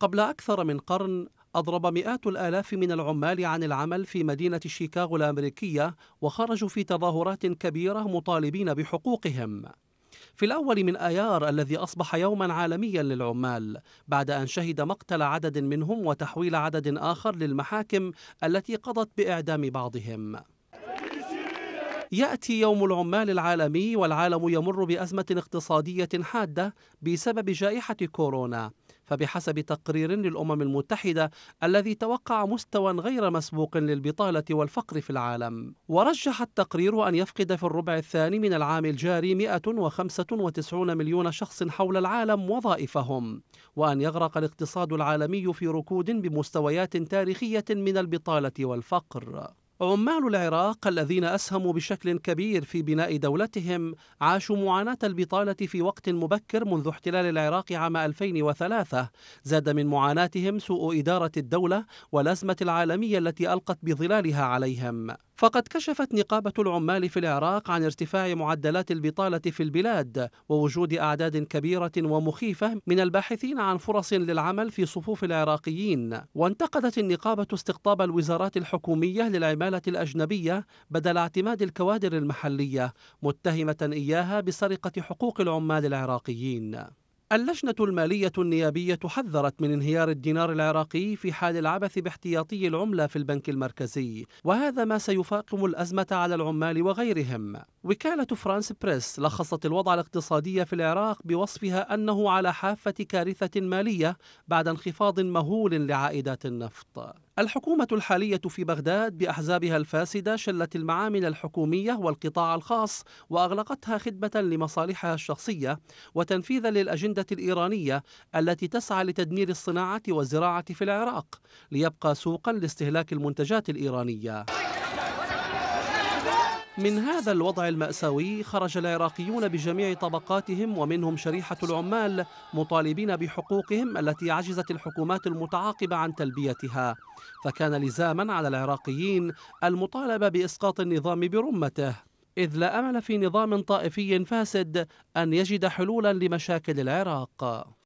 قبل أكثر من قرن أضرب مئات الآلاف من العمال عن العمل في مدينة شيكاغو الأمريكية وخرجوا في تظاهرات كبيرة مطالبين بحقوقهم في الأول من آيار الذي أصبح يوما عالميا للعمال بعد أن شهد مقتل عدد منهم وتحويل عدد آخر للمحاكم التي قضت بإعدام بعضهم ياتي يوم العمال العالمي والعالم يمر بازمه اقتصاديه حاده بسبب جائحه كورونا فبحسب تقرير للأمم المتحدة الذي توقع مستوى غير مسبوق للبطالة والفقر في العالم ورجح التقرير أن يفقد في الربع الثاني من العام الجاري 195 مليون شخص حول العالم وظائفهم وأن يغرق الاقتصاد العالمي في ركود بمستويات تاريخية من البطالة والفقر عمال العراق الذين أسهموا بشكل كبير في بناء دولتهم عاشوا معاناة البطالة في وقت مبكر منذ احتلال العراق عام 2003 زاد من معاناتهم سوء إدارة الدولة والأزمة العالمية التي ألقت بظلالها عليهم فقد كشفت نقابة العمال في العراق عن ارتفاع معدلات البطالة في البلاد ووجود أعداد كبيرة ومخيفة من الباحثين عن فرص للعمل في صفوف العراقيين وانتقدت النقابة استقطاب الوزارات الحكومية للعمالة الأجنبية بدل اعتماد الكوادر المحلية متهمة إياها بسرقة حقوق العمال العراقيين اللجنة المالية النيابية حذرت من انهيار الدينار العراقي في حال العبث باحتياطي العملة في البنك المركزي وهذا ما سيفاقم الأزمة على العمال وغيرهم وكالة فرانس بريس لخصت الوضع الاقتصادي في العراق بوصفها أنه على حافة كارثة مالية بعد انخفاض مهول لعائدات النفط الحكومة الحالية في بغداد بأحزابها الفاسدة شلت المعامل الحكومية والقطاع الخاص وأغلقتها خدمة لمصالحها الشخصية وتنفيذا للأجندة الإيرانية التي تسعى لتدمير الصناعة والزراعة في العراق ليبقى سوقا لاستهلاك المنتجات الإيرانية من هذا الوضع المأساوي خرج العراقيون بجميع طبقاتهم ومنهم شريحة العمال مطالبين بحقوقهم التي عجزت الحكومات المتعاقبة عن تلبيتها فكان لزاما على العراقيين المطالبة بإسقاط النظام برمته إذ لا أمل في نظام طائفي فاسد أن يجد حلولا لمشاكل العراق